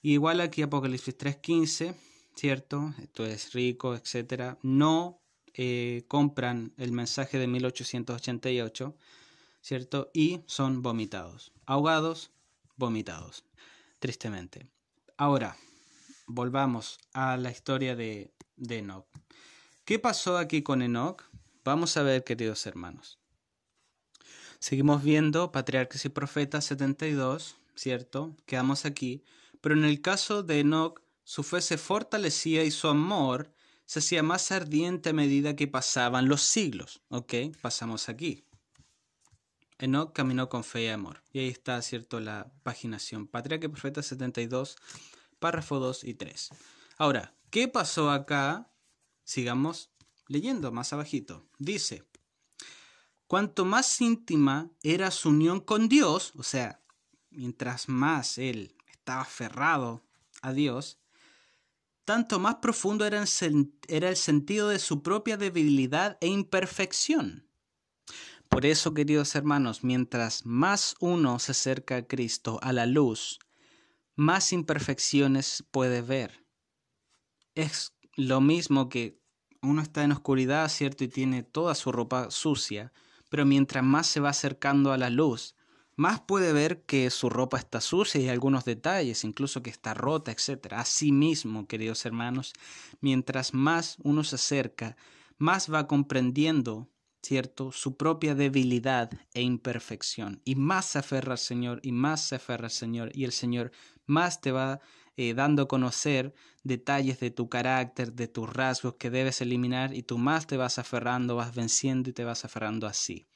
igual aquí Apocalipsis 3.15, ¿cierto? Esto es rico, etcétera, no eh, compran el mensaje de 1888, ¿cierto? Y son vomitados, ahogados, vomitados tristemente. Ahora, volvamos a la historia de, Enoch. ¿Qué pasó aquí con Enoch? Vamos a ver, queridos hermanos. Seguimos viendo Patriarcas y Profetas 72, ¿cierto? Quedamos aquí. Pero en el caso de Enoch, su fe se fortalecía y su amor se hacía más ardiente a medida que pasaban los siglos, ¿ok? Pasamos aquí. Enoch caminó con fe y amor. Y ahí está, ¿cierto? La paginación. Patriarca y Profeta 72, párrafo 2 y 3. Ahora, ¿qué pasó acá? Sigamos leyendo más abajito. Dice, cuanto más íntima era su unión con Dios, o sea, mientras más él estaba aferrado a Dios, tanto más profundo era el, sentido de su propia debilidad e imperfección. Por eso, queridos hermanos, mientras más uno se acerca a Cristo, a la luz, más imperfecciones puede ver. Es lo mismo que uno está en oscuridad, ¿cierto? Y tiene toda su ropa sucia, pero mientras más se va acercando a la luz, más puede ver que su ropa está sucia y algunos detalles, incluso que está rota, etc. mismo, queridos hermanos, mientras más uno se acerca, más va comprendiendo su propia debilidad e imperfección. Y más se aferra al Señor, y más se aferra al Señor, y el Señor más te va eh, dando a conocer detalles de tu carácter, de tus rasgos que debes eliminar, y tú más te vas aferrando, vas venciendo y te vas aferrando así.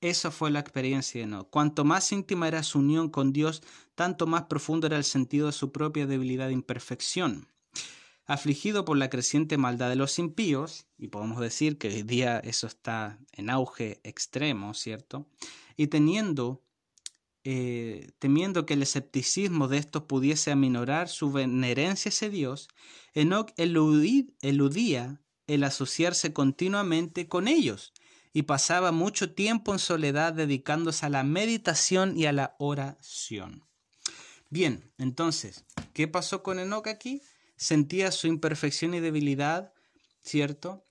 Esa fue la experiencia de No. Cuanto más íntima era su unión con Dios, tanto más profundo era el sentido de su propia debilidad e imperfección afligido por la creciente maldad de los impíos, y podemos decir que hoy día eso está en auge extremo, ¿cierto? Y teniendo, eh, temiendo que el escepticismo de estos pudiese aminorar su venerencia hacia Dios, Enoch eludía el asociarse continuamente con ellos y pasaba mucho tiempo en soledad dedicándose a la meditación y a la oración. Bien, entonces, ¿qué pasó con Enoch aquí? sentía su imperfección y debilidad, ¿cierto?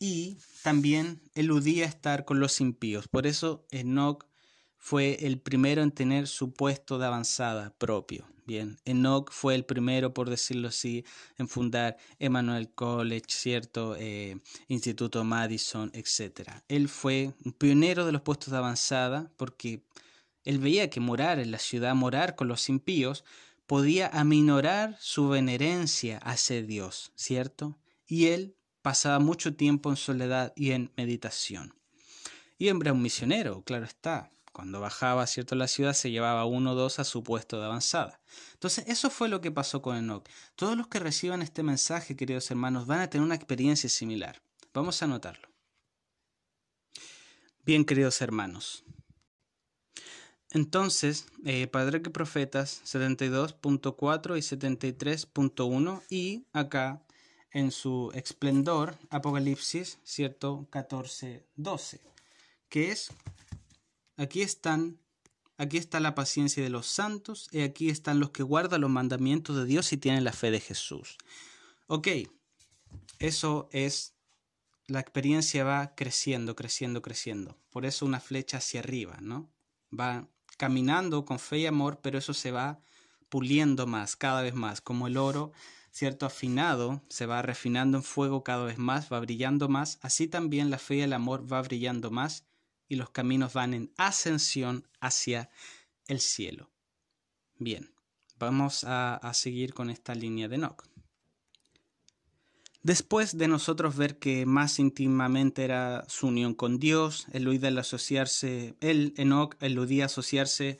Y también eludía estar con los impíos. Por eso Enoch fue el primero en tener su puesto de avanzada propio. Bien, Enoch fue el primero, por decirlo así, en fundar Emmanuel College, ¿cierto? Eh, Instituto Madison, etc. Él fue un pionero de los puestos de avanzada porque él veía que morar en la ciudad, morar con los impíos, podía aminorar su venerencia hacia Dios, ¿cierto? Y él pasaba mucho tiempo en soledad y en meditación. Y hombre un misionero, claro está. Cuando bajaba, ¿cierto?, la ciudad se llevaba uno o dos a su puesto de avanzada. Entonces, eso fue lo que pasó con Enoch. Todos los que reciban este mensaje, queridos hermanos, van a tener una experiencia similar. Vamos a anotarlo. Bien, queridos hermanos, entonces, eh, Padre que Profetas 72.4 y 73.1 y acá en su esplendor, Apocalipsis, ¿cierto? 14.12, que es, aquí están, aquí está la paciencia de los santos y aquí están los que guardan los mandamientos de Dios y tienen la fe de Jesús. Ok, eso es, la experiencia va creciendo, creciendo, creciendo. Por eso una flecha hacia arriba, ¿no? Va caminando con fe y amor, pero eso se va puliendo más, cada vez más, como el oro, ¿cierto? Afinado, se va refinando en fuego cada vez más, va brillando más, así también la fe y el amor va brillando más y los caminos van en ascensión hacia el cielo. Bien, vamos a, seguir con esta línea de noc Después de nosotros ver que más íntimamente era su unión con Dios, eludía el asociarse, él, Enoch, eludía asociarse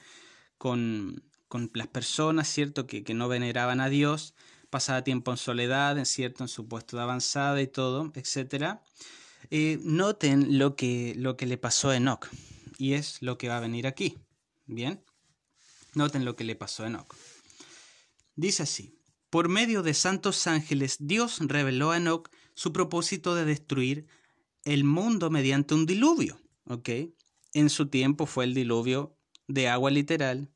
con, con las personas, ¿cierto?, que, no veneraban a Dios, pasaba tiempo en soledad, en cierto, en su puesto de avanzada y todo, etc. Eh, noten lo que, lo que le pasó a Enoch, y es lo que va a venir aquí, ¿bien? Noten lo que le pasó a Enoch. Dice así, por medio de santos ángeles, Dios reveló a Enoch su propósito de destruir el mundo mediante un diluvio. En su tiempo fue el diluvio de agua literal.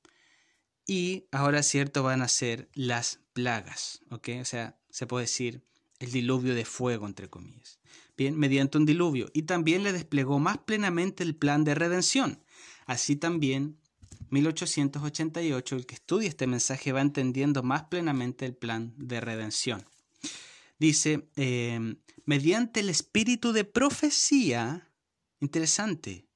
Y ahora, cierto, van a ser las plagas. O sea, se puede decir el diluvio de fuego, entre comillas. Bien, mediante un diluvio. Y también le desplegó más plenamente el plan de redención. Así también 1888, el que estudia este mensaje va entendiendo más plenamente el plan de redención. Dice, em, mediante el espíritu de profecía, interesante,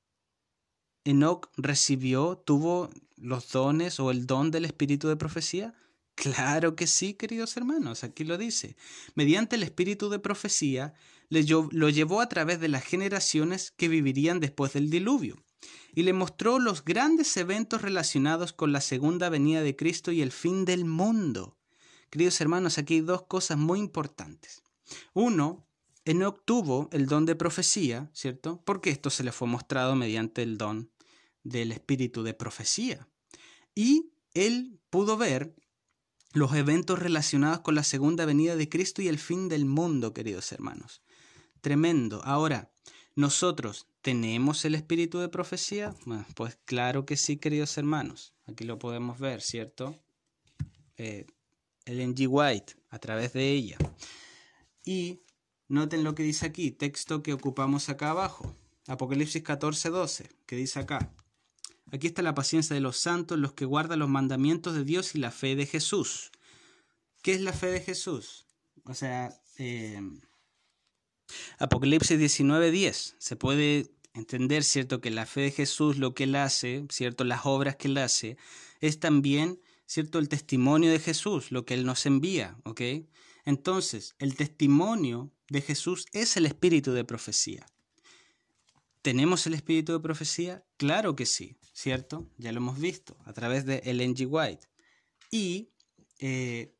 Enoch recibió, tuvo los dones o el don del espíritu de profecía. Claro que sí, queridos hermanos, aquí lo dice. Mediante el espíritu de profecía, lo llevó a través de las generaciones que vivirían después del diluvio y le mostró los grandes eventos relacionados con la segunda venida de Cristo y el fin del mundo. Queridos hermanos, aquí hay dos cosas muy importantes. Uno, Enoch obtuvo el don de profecía, ¿cierto? Porque esto se le fue mostrado mediante el don del espíritu de profecía. Y él pudo ver los eventos relacionados con la segunda venida de Cristo y el fin del mundo, queridos hermanos. Tremendo. Ahora, nosotros tenemos el espíritu de profecía, pues claro que sí, queridos hermanos. Aquí lo podemos ver, ¿cierto? Eh, Ellen G. White, a través de ella. Y noten lo que dice aquí, texto que ocupamos acá abajo, Apocalipsis 14, 12, que dice acá. Aquí está la paciencia de los santos, los que guardan los mandamientos de Dios y la fe de Jesús. ¿Qué es la fe de Jesús? O sea, eh, Apocalipsis 19:10. Se puede entender, ¿cierto?, que la fe de Jesús, lo que él hace, ¿cierto?, las obras que él hace, es también, ¿cierto?, el testimonio de Jesús, lo que él nos envía, ¿ok? Entonces, el testimonio de Jesús es el espíritu de profecía. ¿Tenemos el espíritu de profecía? Claro que sí, ¿cierto? Ya lo hemos visto a través de Ellen G. White. ¿Y eh,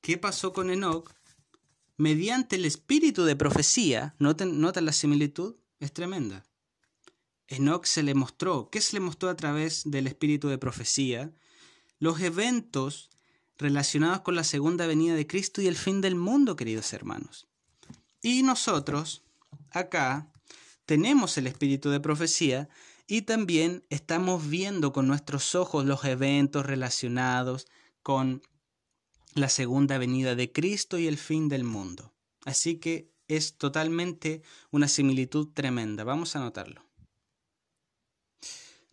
qué pasó con Enoch? mediante el espíritu de profecía, ¿notan, la similitud? Es tremenda. Enoch se le mostró, ¿qué se le mostró a través del espíritu de profecía? Los eventos relacionados con la segunda venida de Cristo y el fin del mundo, queridos hermanos. Y nosotros, acá, tenemos el espíritu de profecía y también estamos viendo con nuestros ojos los eventos relacionados con la segunda venida de Cristo y el fin del mundo. Así que es totalmente una similitud tremenda. Vamos a notarlo.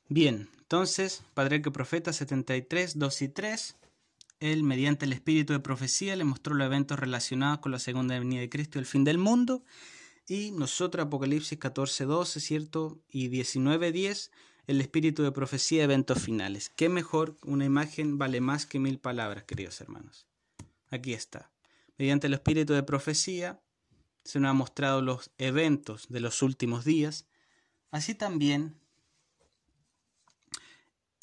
Bien, entonces, Padre que Profeta 73, 2 y 3. Él, mediante el espíritu de profecía, le mostró los eventos relacionados con la segunda venida de Cristo y el fin del mundo. Y nosotros, Apocalipsis 14, 12, ¿cierto? Y 19, 10, el espíritu de profecía, eventos finales. ¿Qué mejor? Una imagen vale más que mil palabras, queridos hermanos. Aquí está. Mediante el espíritu de profecía se nos ha mostrado los eventos de los últimos días, así también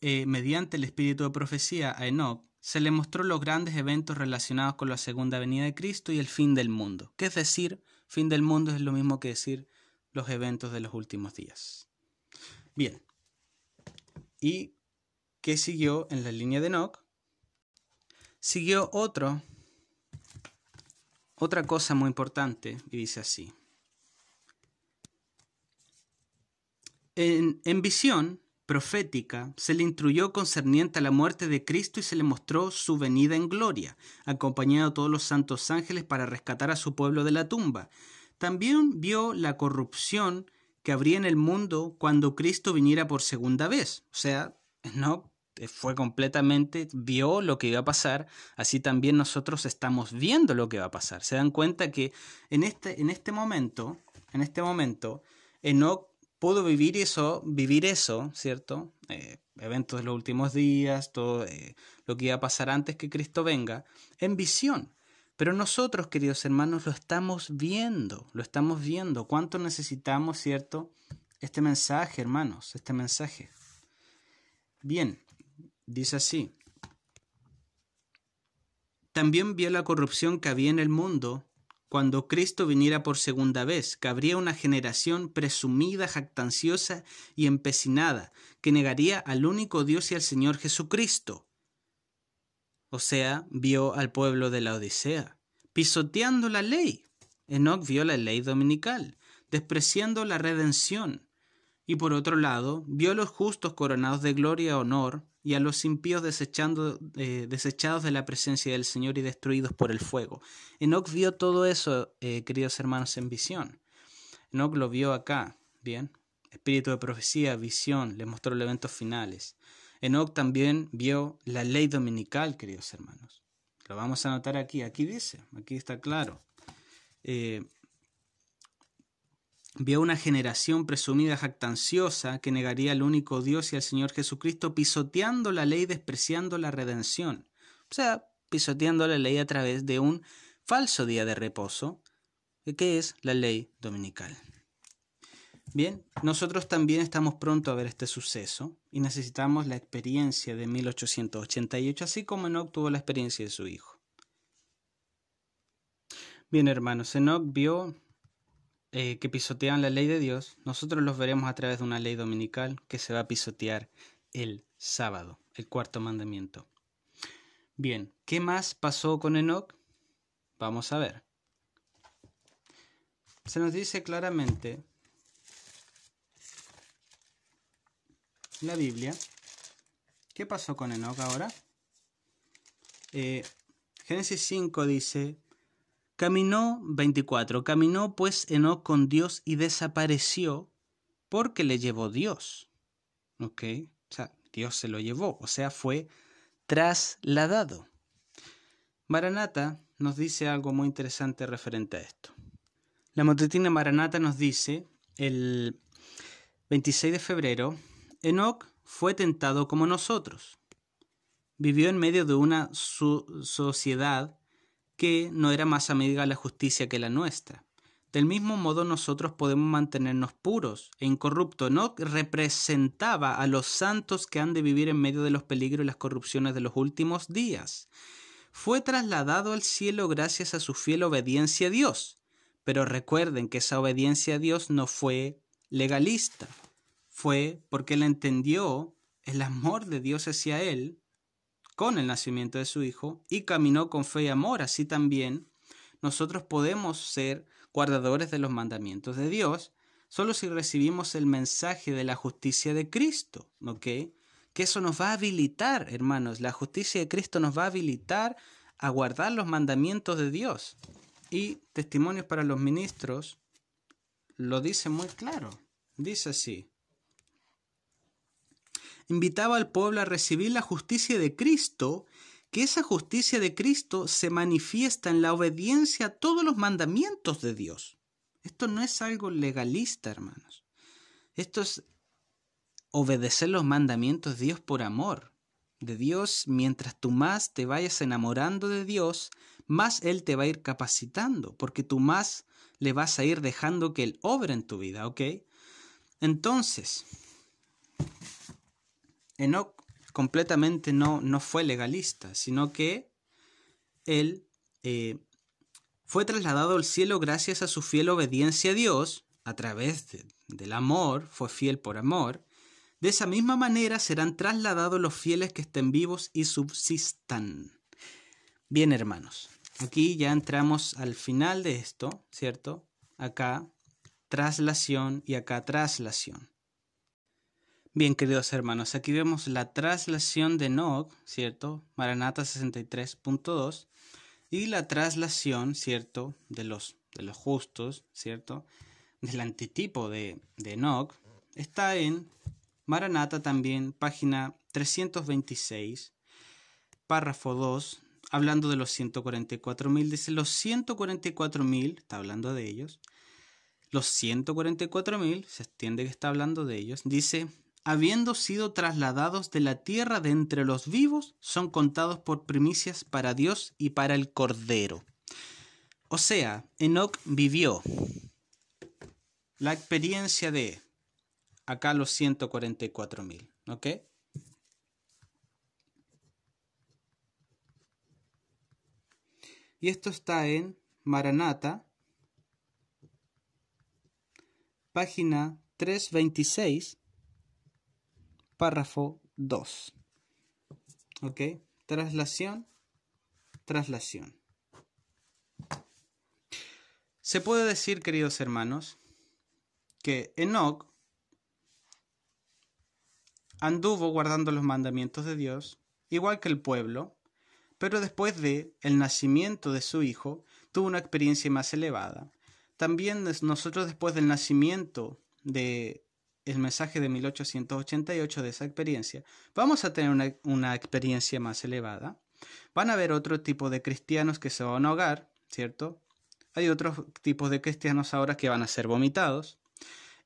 eh, mediante el espíritu de profecía a Enoch se le mostró los grandes eventos relacionados con la segunda venida de Cristo y el fin del mundo, ¿Qué es decir, fin del mundo es lo mismo que decir los eventos de los últimos días. Bien, ¿y qué siguió en la línea de Enoch? Siguió otro otra cosa muy importante, y dice así. En, visión profética se le instruyó concerniente a la muerte de Cristo y se le mostró su venida en gloria, acompañado de todos los santos ángeles para rescatar a su pueblo de la tumba. También vio la corrupción que habría en el mundo cuando Cristo viniera por segunda vez. O sea, no eh, fue completamente, vio lo que iba a pasar, así también nosotros estamos viendo lo que va a pasar. Se dan cuenta que en este, en este momento, en este momento, Enoch eh, pudo vivir eso, vivir eso, ¿cierto? Eh, eventos de los últimos días, todo lo que iba a pasar antes que Cristo venga, en visión. Pero nosotros, queridos hermanos, lo estamos viendo, lo estamos viendo. ¿Cuánto necesitamos, cierto? Este mensaje, hermanos, este mensaje. Bien, Dice así, también vio la corrupción que había en el mundo cuando Cristo viniera por segunda vez, que habría una generación presumida, jactanciosa y empecinada, que negaría al único Dios y al Señor Jesucristo. O sea, vio al pueblo de la Odisea, pisoteando la ley. Enoch vio la ley dominical, despreciando la redención. Y por otro lado, vio a los justos coronados de gloria y honor, y a los impíos desechando, eh, desechados de la presencia del Señor y destruidos por el fuego. enoc vio todo eso, eh, queridos hermanos, en visión. Enoc lo vio acá, ¿bien? Espíritu de profecía, visión, les mostró los eventos finales. enoc también vio la ley dominical, queridos hermanos. Lo vamos a anotar aquí, aquí dice, aquí está claro. Eh, vio una generación presumida jactanciosa que negaría al único Dios y al Señor Jesucristo pisoteando la ley, despreciando la redención. O sea, pisoteando la ley a través de un falso día de reposo, que es la ley dominical. Bien, nosotros también estamos pronto a ver este suceso y necesitamos la experiencia de 1888, así como Enoch tuvo la experiencia de su hijo. Bien, hermanos, Enoch vio eh, que pisotean la ley de Dios, nosotros los veremos a través de una ley dominical que se va a pisotear el sábado, el cuarto mandamiento. Bien, ¿qué más pasó con Enoch? Vamos a ver. Se nos dice claramente la Biblia. ¿Qué pasó con Enoch ahora? Eh, Génesis 5 dice, Caminó 24. Caminó pues Enoch con Dios y desapareció porque le llevó Dios. ¿Ok? O sea, Dios se lo llevó, o sea, fue trasladado. Maranata nos dice algo muy interesante referente a esto. La motetina Maranata nos dice, el 26 de febrero, Enoch fue tentado como nosotros. Vivió en medio de una sociedad que no era más amiga la justicia que la nuestra. Del mismo modo nosotros podemos mantenernos puros e incorruptos. No representaba a los santos que han de vivir en medio de los peligros y las corrupciones de los últimos días. Fue trasladado al cielo gracias a su fiel obediencia a Dios. Pero recuerden que esa obediencia a Dios no fue legalista. Fue porque él entendió el amor de Dios hacia él con el nacimiento de su Hijo y caminó con fe y amor. Así también nosotros podemos ser guardadores de los mandamientos de Dios solo si recibimos el mensaje de la justicia de Cristo, ¿ok? Que eso nos va a habilitar, hermanos, la justicia de Cristo nos va a habilitar a guardar los mandamientos de Dios. Y Testimonios para los Ministros lo dice muy claro, dice así, invitaba al pueblo a recibir la justicia de Cristo, que esa justicia de Cristo se manifiesta en la obediencia a todos los mandamientos de Dios. Esto no es algo legalista, hermanos. Esto es obedecer los mandamientos de Dios por amor. De Dios, mientras tú más te vayas enamorando de Dios, más Él te va a ir capacitando, porque tú más le vas a ir dejando que Él obre en tu vida, ¿ok? Entonces, Enoch eh, completamente no, no fue legalista, sino que él eh, fue trasladado al cielo gracias a su fiel obediencia a Dios, a través del amor, fue fiel por amor. De esa misma manera serán trasladados los fieles que estén vivos y subsistan. Bien, hermanos, aquí ya entramos al final de esto, ¿cierto? Acá traslación y acá traslación. Bien, queridos hermanos, aquí vemos la traslación de Nog, ¿cierto? Maranata 63.2 y la traslación, ¿cierto? De los, de los justos, ¿cierto? Del antitipo de, de está en Maranata también, página 326, párrafo 2, hablando de los 144.000, dice los 144.000, está hablando de ellos, los 144.000, se entiende que está hablando de ellos, dice, habiendo sido trasladados de la tierra de entre los vivos, son contados por primicias para Dios y para el Cordero. O sea, Enoch vivió la experiencia de acá los 144.000, ¿ok? Y esto está en Maranata, página 326 párrafo 2. ¿Ok? Traslación, traslación. Se puede decir, queridos hermanos, que Enoch anduvo guardando los mandamientos de Dios, igual que el pueblo, pero después de el nacimiento de su hijo, tuvo una experiencia más elevada. También nosotros después del nacimiento de el mensaje de 1888 de esa experiencia, vamos a tener una, experiencia más elevada. Van a haber otro tipo de cristianos que se van a ahogar, ¿cierto? Hay otros tipos de cristianos ahora que van a ser vomitados.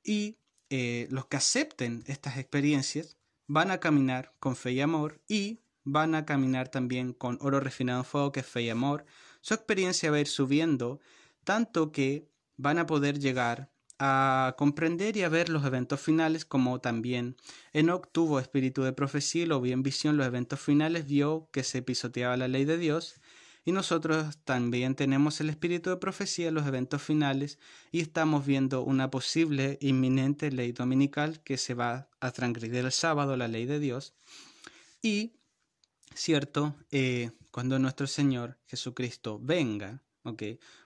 Y eh, los que acepten estas experiencias van a caminar con fe y amor y van a caminar también con oro refinado en fuego, que es fe y amor. Su experiencia va a ir subiendo, tanto que van a poder llegar a comprender y a ver los eventos finales como también Enoch tuvo espíritu de profecía y lo vio en visión los eventos finales, vio que se pisoteaba la ley de Dios y nosotros también tenemos el espíritu de profecía los eventos finales y estamos viendo una posible inminente ley dominical que se va a transgredir el sábado, la ley de Dios. Y, cierto, eh, cuando nuestro Señor Jesucristo venga, ¿ok?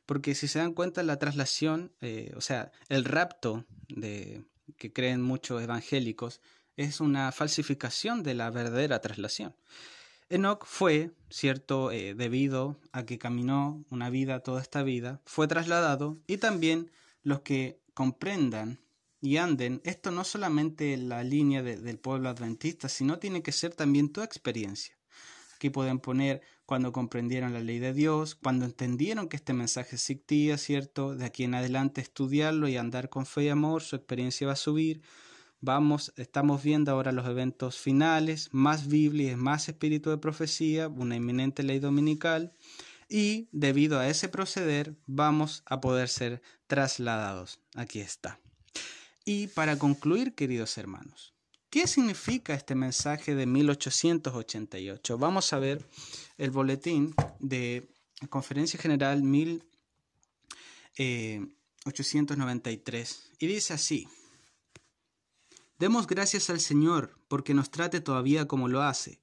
porque si se dan cuenta la traslación, eh, o sea, el rapto de, que creen muchos evangélicos es una falsificación de la verdadera traslación. Enoch fue, cierto, eh, debido a que caminó una vida, toda esta vida, fue trasladado y también los que comprendan y anden, esto no solamente la línea del pueblo adventista, sino tiene que ser también tu experiencia que pueden poner cuando comprendieron la ley de Dios, cuando entendieron que este mensaje existía, ¿cierto? De aquí en adelante estudiarlo y andar con fe y amor, su experiencia va a subir. Vamos, estamos viendo ahora los eventos finales, más Biblia, más espíritu de profecía, una inminente ley dominical y debido a ese proceder vamos a poder ser trasladados. Aquí está. Y para concluir, queridos hermanos, ¿Qué significa este mensaje de 1888? Vamos a ver el boletín de la Conferencia General 1893 eh, y dice así. Demos gracias al Señor porque nos trate todavía como lo hace,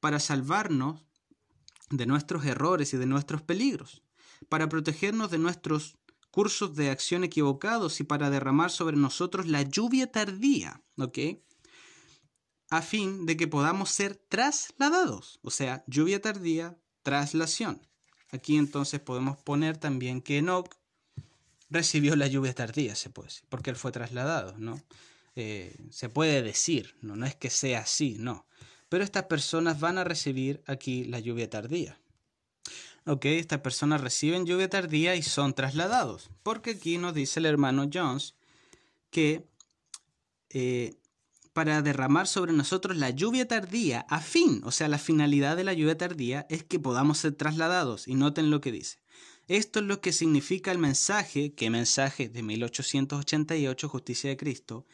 para salvarnos de nuestros errores y de nuestros peligros, para protegernos de nuestros cursos de acción equivocados y para derramar sobre nosotros la lluvia tardía, ¿ok? a fin de que podamos ser trasladados, o sea, lluvia tardía, traslación. Aquí entonces podemos poner también que Enoch recibió la lluvia tardía, se puede porque él fue trasladado, ¿no? Eh, se puede decir, ¿no? no es que sea así, no. Pero estas personas van a recibir aquí la lluvia tardía. Ok, estas personas reciben lluvia tardía y son trasladados, porque aquí nos dice el hermano Jones que eh, para derramar sobre nosotros la lluvia tardía, a fin, o sea, la finalidad de la lluvia tardía es que podamos ser trasladados, y noten lo que dice. Esto es lo que significa el mensaje, ¿Qué mensaje de 1888, Justicia de Cristo,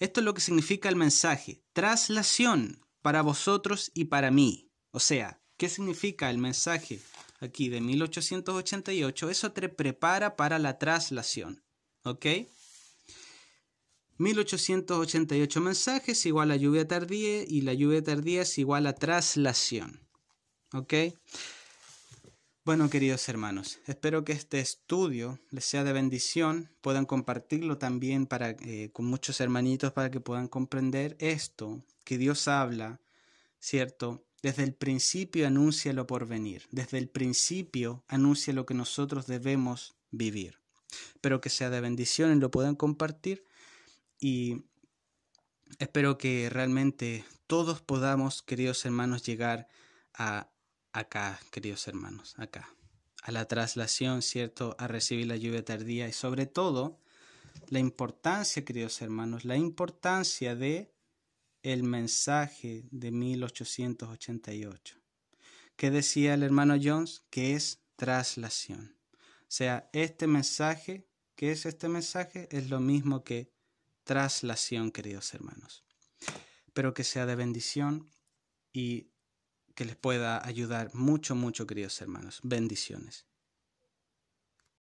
esto es lo que significa el mensaje, traslación para vosotros y para mí. O sea, ¿qué significa el mensaje aquí de 1888? Eso te prepara para la traslación, ¿ok? 1888 mensajes igual a lluvia tardía y la lluvia tardía es igual a traslación. ¿Ok? Bueno, queridos hermanos, espero que este estudio les sea de bendición. Puedan compartirlo también para, eh, con muchos hermanitos para que puedan comprender esto que Dios habla, ¿cierto? Desde el principio anuncia lo por venir. Desde el principio anuncia lo que nosotros debemos vivir. pero que sea de bendición y lo puedan compartir y espero que realmente todos podamos, queridos hermanos, llegar a acá, queridos hermanos, acá, a la traslación, ¿cierto? A recibir la lluvia tardía y sobre todo la importancia, queridos hermanos, la importancia de el mensaje de 1888, ¿Qué decía el hermano Jones que es traslación. O sea, este mensaje, ¿qué es este mensaje? Es lo mismo que traslación, queridos hermanos. Espero que sea de bendición y que les pueda ayudar mucho, mucho, queridos hermanos. Bendiciones.